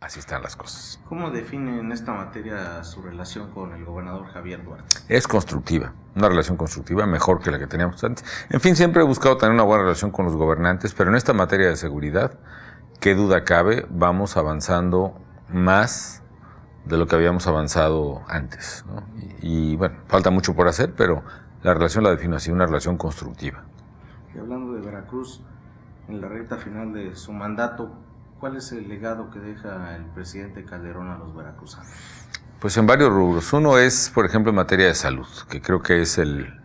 así están las cosas. ¿Cómo define en esta materia su relación con el gobernador Javier Duarte? Es constructiva, una relación constructiva mejor que la que teníamos antes. En fin, siempre he buscado tener una buena relación con los gobernantes, pero en esta materia de seguridad, qué duda cabe, vamos avanzando más de lo que habíamos avanzado antes. Y, y bueno, falta mucho por hacer, pero la relación la defino así, una relación constructiva. Y hablando de Veracruz, en la recta final de su mandato, ¿Cuál es el legado que deja el presidente Calderón a los veracruzanos? Pues en varios rubros. Uno es, por ejemplo, en materia de salud, que creo que es el,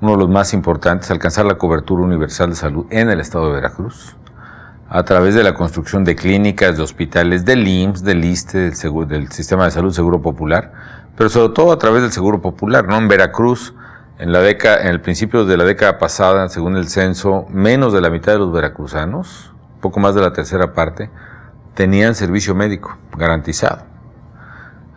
uno de los más importantes, alcanzar la cobertura universal de salud en el estado de Veracruz, a través de la construcción de clínicas, de hospitales, del IMSS, del ISTE, del, del Sistema de Salud Seguro Popular, pero sobre todo a través del Seguro Popular. ¿no? En Veracruz, en, la década, en el principio de la década pasada, según el censo, menos de la mitad de los veracruzanos poco más de la tercera parte, tenían servicio médico garantizado.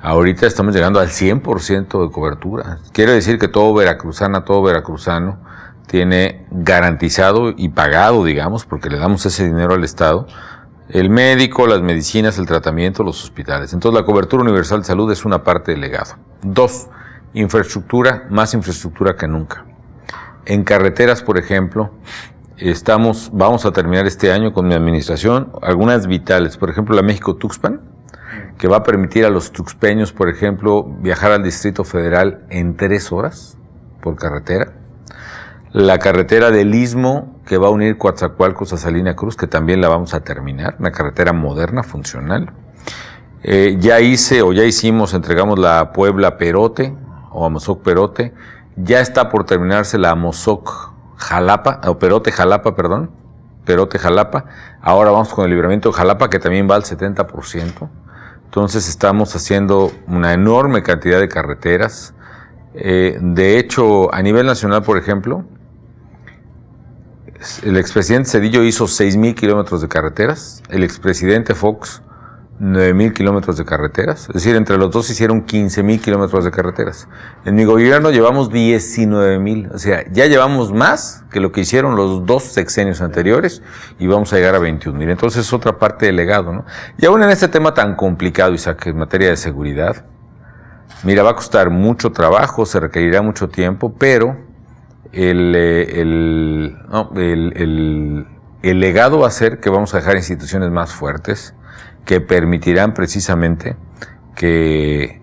Ahorita estamos llegando al 100% de cobertura. Quiere decir que todo veracruzana, todo veracruzano tiene garantizado y pagado, digamos, porque le damos ese dinero al Estado, el médico, las medicinas, el tratamiento, los hospitales. Entonces la cobertura universal de salud es una parte del legado. Dos, infraestructura, más infraestructura que nunca. En carreteras, por ejemplo, Estamos, vamos a terminar este año con mi administración algunas vitales, por ejemplo la México Tuxpan, que va a permitir a los tuxpeños, por ejemplo, viajar al Distrito Federal en tres horas por carretera. La carretera del Istmo, que va a unir Coatzacoalcos a Salina Cruz, que también la vamos a terminar, una carretera moderna, funcional. Eh, ya hice o ya hicimos, entregamos la Puebla Perote o Amozoc Perote. Ya está por terminarse la Amozoc Jalapa, o Perote Jalapa, perdón, Perote Jalapa. Ahora vamos con el libramiento de Jalapa, que también va al 70%. Entonces estamos haciendo una enorme cantidad de carreteras. Eh, de hecho, a nivel nacional, por ejemplo, el expresidente Cedillo hizo 6.000 kilómetros de carreteras, el expresidente Fox 9.000 kilómetros de carreteras. Es decir, entre los dos hicieron 15.000 kilómetros de carreteras. En mi gobierno llevamos 19.000. O sea, ya llevamos más que lo que hicieron los dos sexenios anteriores y vamos a llegar a 21.000. Entonces es otra parte del legado, ¿no? Y aún en este tema tan complicado, Isaac, en materia de seguridad, mira, va a costar mucho trabajo, se requerirá mucho tiempo, pero el, eh, el, el legado va a ser que vamos a dejar instituciones más fuertes, que permitirán precisamente que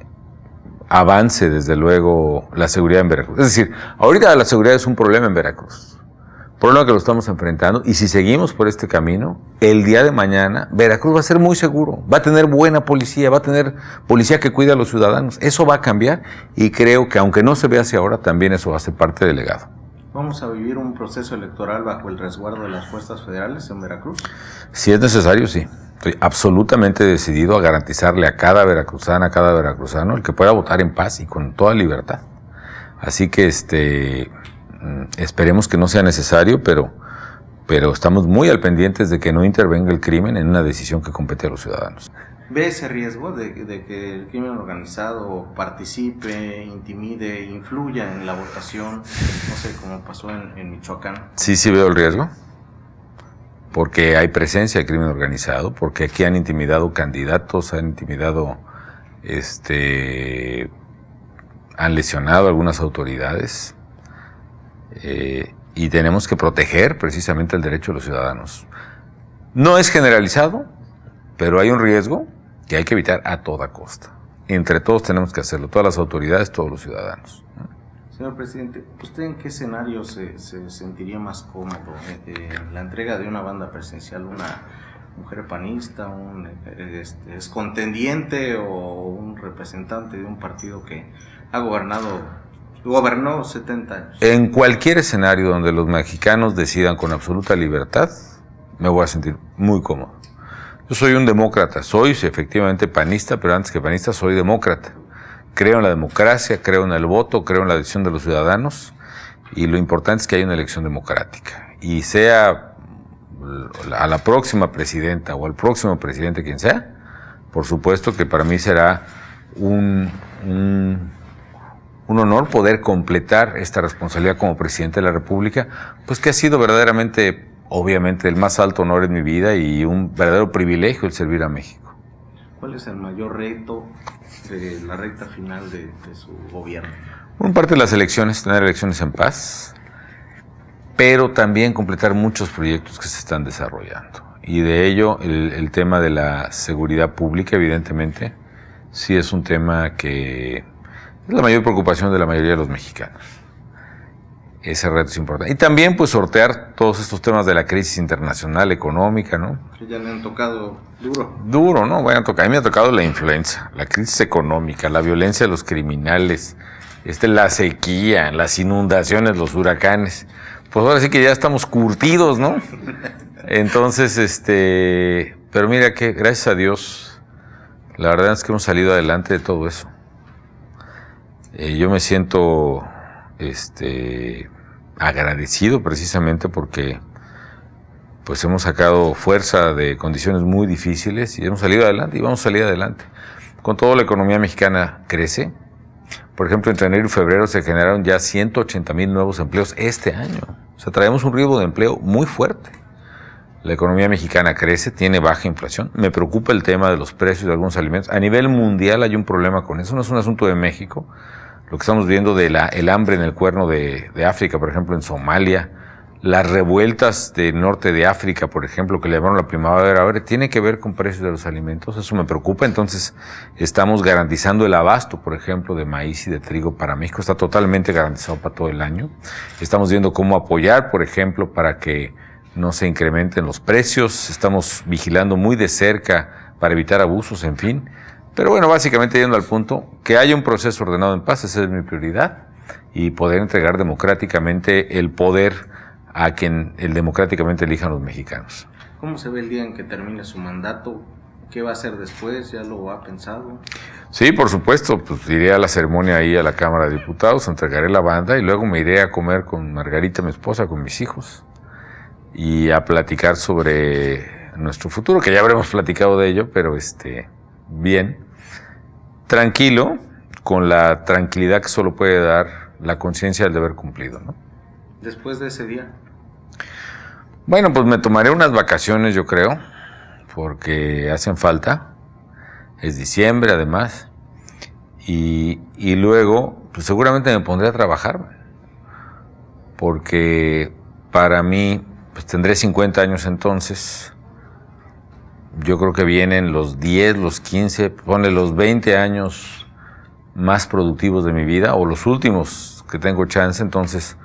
avance desde luego la seguridad en Veracruz. Es decir, ahorita la seguridad es un problema en Veracruz, problema que lo estamos enfrentando y si seguimos por este camino, el día de mañana Veracruz va a ser muy seguro, va a tener buena policía, va a tener policía que cuida a los ciudadanos. Eso va a cambiar y creo que aunque no se vea así ahora, también eso va a ser parte del legado. ¿Vamos a vivir un proceso electoral bajo el resguardo de las fuerzas federales en Veracruz? Si es necesario, sí. Estoy absolutamente decidido a garantizarle a cada veracruzana, a cada veracruzano, el que pueda votar en paz y con toda libertad. Así que este, mm, esperemos que no sea necesario, pero, pero estamos muy al pendientes de que no intervenga el crimen en una decisión que compete a los ciudadanos. ¿Ve ese riesgo de, que el crimen organizado participe, intimide, influya en la votación, no sé, como pasó en, en Michoacán? Sí, sí veo el riesgo porque hay presencia de crimen organizado, porque aquí han intimidado candidatos, han intimidado, este, han lesionado algunas autoridades. Eh, y tenemos que proteger precisamente el derecho de los ciudadanos. No es generalizado, pero hay un riesgo que hay que evitar a toda costa. Entre todos tenemos que hacerlo, todas las autoridades, todos los ciudadanos. Señor presidente, ¿usted en qué escenario se, sentiría más cómodo? Eh, eh, ¿La entrega de una banda presencial, una mujer panista, un eh, este, es contendiente o un representante de un partido que ha gobernado, gobernó 70 años? En cualquier escenario donde los mexicanos decidan con absoluta libertad, me voy a sentir muy cómodo. Yo soy un demócrata, soy efectivamente panista, pero antes que panista soy demócrata. Creo en la democracia, creo en el voto, creo en la decisión de los ciudadanos y lo importante es que haya una elección democrática. Y sea a la próxima presidenta o al próximo presidente quien sea, por supuesto que para mí será un, un, honor poder completar esta responsabilidad como presidente de la República, pues que ha sido verdaderamente, obviamente, el más alto honor en mi vida y un verdadero privilegio el servir a México. ¿Cuál es el mayor reto la recta final de, su gobierno? Un parte de las elecciones, tener elecciones en paz, pero también completar muchos proyectos que se están desarrollando. Y de ello el tema de la seguridad pública, evidentemente, sí es un tema que es la mayor preocupación de la mayoría de los mexicanos ese reto es importante. Y también, pues, sortear todos estos temas de la crisis internacional, económica, ¿no? Que ya le han tocado duro. Duro, ¿no? Bueno, a mí me ha tocado la influenza, la crisis económica, la violencia de los criminales, este, la sequía, las inundaciones, los huracanes. Pues ahora sí que ya estamos curtidos, ¿no? Entonces, este. Pero mira que, gracias a Dios, la verdad es que hemos salido adelante de todo eso. Eh, yo me siento este, agradecido precisamente porque pues hemos sacado fuerza de condiciones muy difíciles y hemos salido adelante y vamos a salir adelante. Con todo la economía mexicana crece. Por ejemplo, entre enero y febrero se generaron ya 180 mil nuevos empleos este año. O sea, traemos un ritmo de empleo muy fuerte. La economía mexicana crece, tiene baja inflación. Me preocupa el tema de los precios de algunos alimentos. A nivel mundial hay un problema con eso. No es un asunto de México lo que estamos viendo del el hambre en el cuerno de, de, África, por ejemplo, en Somalia, las revueltas del norte de África, por ejemplo, que le la primavera, a ver, tiene que ver con precios de los alimentos, eso me preocupa, entonces estamos garantizando el abasto, por ejemplo, de maíz y de trigo para México, está totalmente garantizado para todo el año, estamos viendo cómo apoyar, por ejemplo, para que no se incrementen los precios, estamos vigilando muy de cerca para evitar abusos, en fin. Pero bueno, básicamente yendo al punto, que haya un proceso ordenado en paz, esa es mi prioridad, y poder entregar democráticamente el poder a quien el democráticamente elijan los mexicanos. ¿Cómo se ve el día en que termine su mandato? ¿Qué va a hacer después? ¿Ya lo ha pensado? Sí, por supuesto, pues iré a la ceremonia ahí a la Cámara de Diputados, entregaré la banda y luego me iré a comer con Margarita, mi esposa, con mis hijos y a platicar sobre nuestro futuro, que ya habremos platicado de ello, pero este, bien tranquilo, con la tranquilidad que solo puede dar la conciencia del deber cumplido. ¿no? Después de ese día. Bueno, pues me tomaré unas vacaciones, yo creo, porque hacen falta. Es diciembre, además. Y, luego, pues seguramente me pondré a trabajar, porque para mí, pues tendré 50 años entonces yo creo que vienen los 10, los 15, pone los 20 años más productivos de mi vida o los últimos que tengo chance, entonces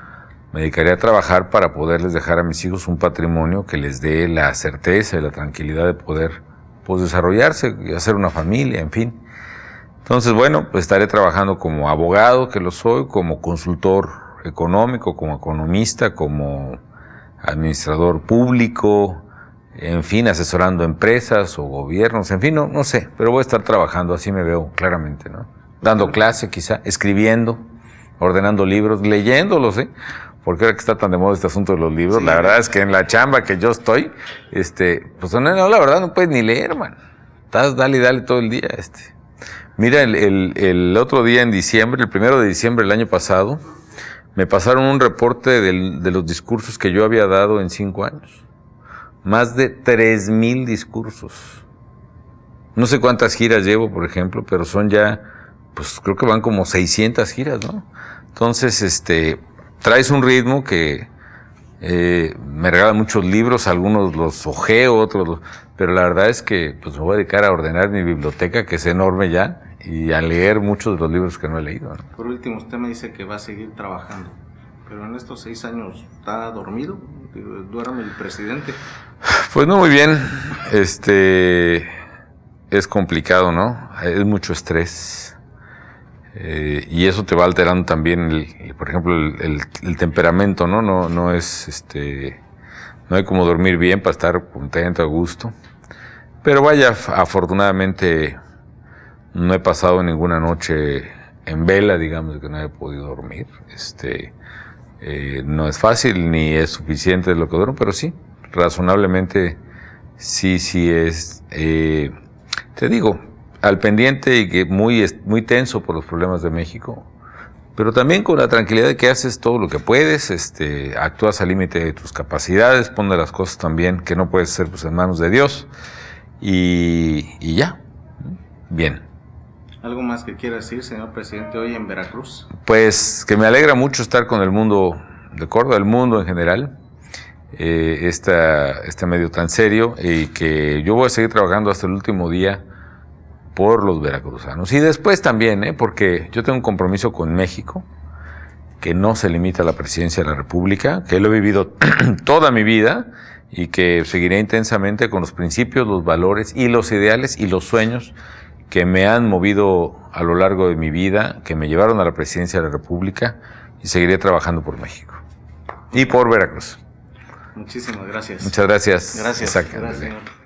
me dedicaré a trabajar para poderles dejar a mis hijos un patrimonio que les dé la certeza y la tranquilidad de poder pues, desarrollarse y hacer una familia, en fin. Entonces, bueno, pues estaré trabajando como abogado, que lo soy, como consultor económico, como economista, como administrador público, en fin, asesorando empresas o gobiernos, en fin, no, sé, pero voy a estar trabajando, así me veo claramente, ¿no? Dando clase quizá, escribiendo, ordenando libros, leyéndolos, ¿eh? Porque ahora que está tan de moda este asunto de los libros, la verdad es que en la chamba que yo estoy, este, pues no, la verdad no puedes ni leer, man. Estás dale y dale todo el día, este. Mira, el, otro día en diciembre, el primero de diciembre del año pasado, me pasaron un reporte de los discursos que yo había dado en cinco años más de 3.000 discursos. No sé cuántas giras llevo, por ejemplo, pero son ya, pues creo que van como 600 giras, ¿no? Entonces, este, traes un ritmo que eh, me regalan muchos libros, algunos los ojeo, otros pero la verdad es que pues me voy a dedicar a ordenar mi biblioteca, que es enorme ya, y a leer muchos de los libros que no he leído. Por último, usted me dice que va a seguir trabajando, pero en estos seis años está dormido, duerme el presidente. Pues no muy bien. Este es complicado, ¿no? Es mucho estrés. Eh, y eso te va alterando también, por ejemplo, el, temperamento, ¿no? No, no es, este, no hay como dormir bien para estar contento, a gusto. Pero vaya, afortunadamente no he pasado ninguna noche en vela, digamos, que no he podido dormir. Este, eh, no es fácil ni es suficiente lo que duro, pero sí, razonablemente sí, sí es, eh, te digo, al pendiente y que muy, muy tenso por los problemas de México, pero también con la tranquilidad de que haces todo lo que puedes, este, actúas al límite de tus capacidades, pones las cosas también que no puedes ser pues, en manos de Dios y ya, bien. ¿Algo más que quiera decir, señor presidente, hoy en Veracruz? Pues que me alegra mucho estar con el mundo de Córdoba, el mundo en general, eh, este medio tan serio, y que yo voy a seguir trabajando hasta el último día por los veracruzanos. Y después también, eh, porque yo tengo un compromiso con México, que no se limita a la presidencia de la República, que lo he vivido toda mi vida y que seguiré intensamente con los principios, los valores y los ideales y los sueños que me han movido a lo largo de mi vida, que me llevaron a la presidencia de la República y seguiré trabajando por México y por Veracruz. Muchísimas gracias. Muchas gracias. Gracias.